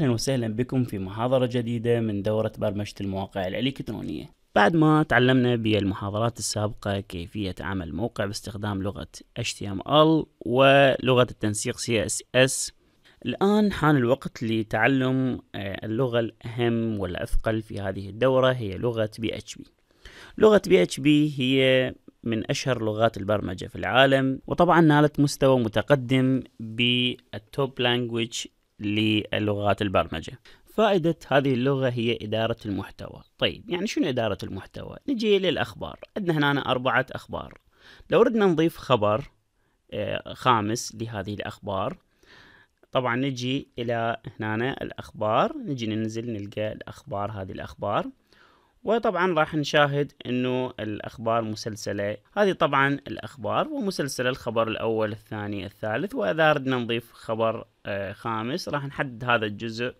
أهلا وسهلا بكم في محاضرة جديدة من دورة برمجة المواقع الإلكترونية بعد ما تعلمنا بالمحاضرات السابقة كيفية عمل موقع باستخدام لغة HTML ولغة التنسيق CSS الآن حان الوقت لتعلم آه، اللغة الأهم والأثقل في هذه الدورة هي لغة PHP لغة PHP هي من أشهر لغات البرمجة في العالم وطبعا نالت مستوى متقدم بالتوب لانجويج للغات البرمجة فائدة هذه اللغة هي إدارة المحتوى طيب يعني شنو إدارة المحتوى نجي للأخبار عندنا هنا أربعة أخبار لو ردنا نضيف خبر آه، خامس لهذه الأخبار طبعا نجي إلى هنا الأخبار نجي ننزل نلقى الأخبار هذه الأخبار وطبعا راح نشاهد انه الاخبار مسلسله هذه طبعا الاخبار ومسلسله الخبر الاول الثاني الثالث واذا اردنا نضيف خبر آه، خامس راح نحدد هذا الجزء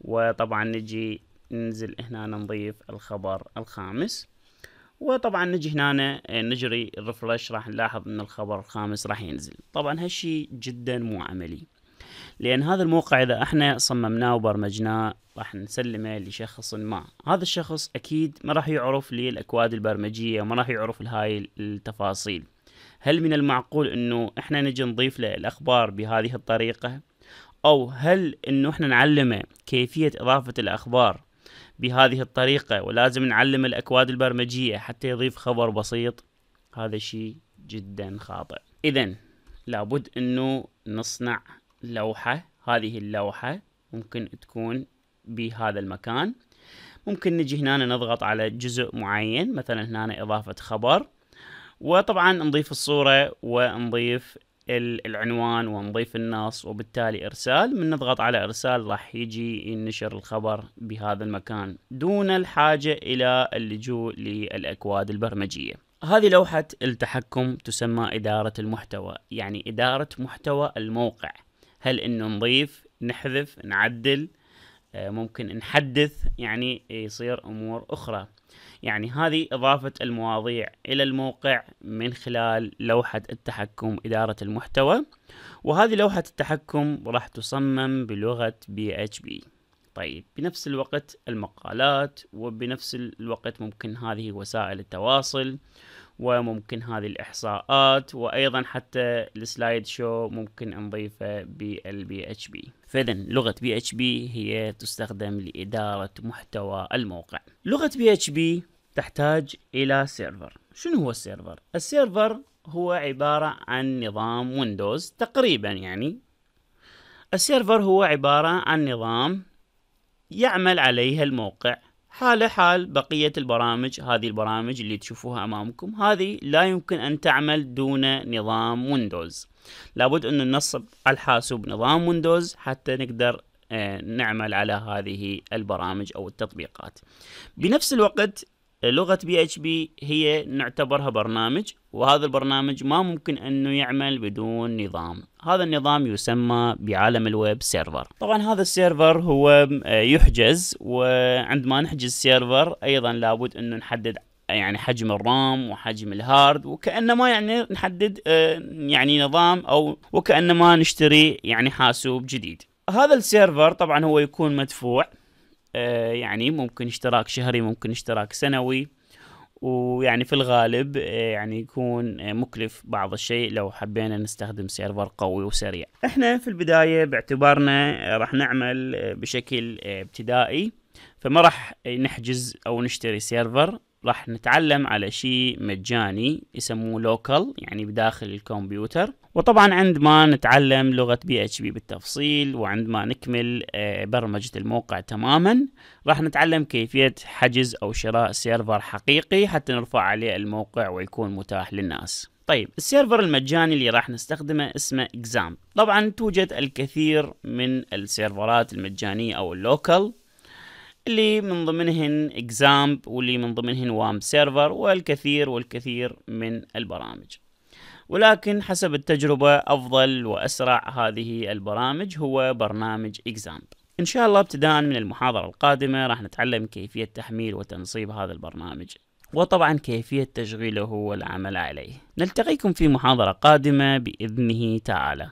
وطبعا نجي ننزل هنا نضيف الخبر الخامس وطبعا نجي هنا آه، نجري الرفرش راح نلاحظ ان الخبر الخامس راح ينزل طبعا هالشي جدا مو عملي لأن هذا الموقع إذا احنا صممناه وبرمجناه راح نسلمه لشخص ما هذا الشخص أكيد ما راح يعرف للأكواد البرمجية وما راح يعرف هاي التفاصيل هل من المعقول أنه احنا نجي نضيف له الأخبار بهذه الطريقة أو هل أنه احنا نعلمه كيفية إضافة الأخبار بهذه الطريقة ولازم نعلم الأكواد البرمجية حتى يضيف خبر بسيط هذا شيء جدا خاطئ إذا لابد أنه نصنع لوحة هذه اللوحة ممكن تكون بهذا المكان ممكن نجي هنا نضغط على جزء معين مثلا هنا إضافة خبر وطبعا نضيف الصورة ونضيف العنوان ونضيف النص وبالتالي إرسال من نضغط على إرسال راح يجي ينشر الخبر بهذا المكان دون الحاجة إلى اللجوء للأكواد البرمجية هذه لوحة التحكم تسمى إدارة المحتوى يعني إدارة محتوى الموقع هل انه نضيف نحذف نعدل آه، ممكن نحدث يعني يصير امور اخرى يعني هذه اضافه المواضيع الى الموقع من خلال لوحه التحكم اداره المحتوى وهذه لوحه التحكم راح تصمم بلغه بي اتش بي طيب بنفس الوقت المقالات وبنفس الوقت ممكن هذه وسائل التواصل وممكن هذه الاحصاءات وايضا حتى السلايد شو ممكن نضيفه بالبي اتش بي فاذا لغه بي اتش بي هي تستخدم لاداره محتوى الموقع لغه بي اتش بي تحتاج الى سيرفر شنو هو السيرفر السيرفر هو عباره عن نظام ويندوز تقريبا يعني السيرفر هو عباره عن نظام يعمل عليه الموقع حال حال بقية البرامج هذه البرامج اللي تشوفوها أمامكم هذه لا يمكن أن تعمل دون نظام ويندوز لابد أن ننصب الحاسوب نظام ويندوز حتى نقدر آه، نعمل على هذه البرامج أو التطبيقات بنفس الوقت لغة بي اتش بي هي نعتبرها برنامج وهذا البرنامج ما ممكن انه يعمل بدون نظام هذا النظام يسمى بعالم الويب سيرفر طبعا هذا السيرفر هو آه، يحجز وعندما نحجز سيرفر ايضا لابد انه نحدد يعني حجم الرام وحجم الهارد وكانما يعني نحدد آه، يعني نظام او وكانما نشتري يعني حاسوب جديد هذا السيرفر طبعا هو يكون مدفوع آه، يعني ممكن اشتراك شهري ممكن اشتراك سنوي ويعني في الغالب آه، يعني يكون آه، مكلف بعض الشيء لو حبينا نستخدم سيرفر قوي وسريع احنا في البداية باعتبارنا راح نعمل بشكل ابتدائي فما راح نحجز او نشتري سيرفر راح نتعلم على شيء مجاني يسموه لوكال يعني بداخل الكمبيوتر وطبعا عندما نتعلم لغة بي اتش بي بالتفصيل وعندما نكمل آه، برمجة الموقع تماما راح نتعلم كيفية حجز او شراء سيرفر حقيقي حتى نرفع عليه الموقع ويكون متاح للناس طيب السيرفر المجاني اللي راح نستخدمه اسمه اكزام طبعا توجد الكثير من السيرفرات المجانية او اللوكال اللي من ضمنهن اكزامب واللي من ضمنهن وام سيرفر والكثير والكثير من البرامج ولكن حسب التجربة أفضل وأسرع هذه البرامج هو برنامج إكزامب إن شاء الله ابتداء من المحاضرة القادمة راح نتعلم كيفية تحميل وتنصيب هذا البرنامج وطبعا كيفية تشغيله والعمل عليه نلتقيكم في محاضرة قادمة بإذنه تعالى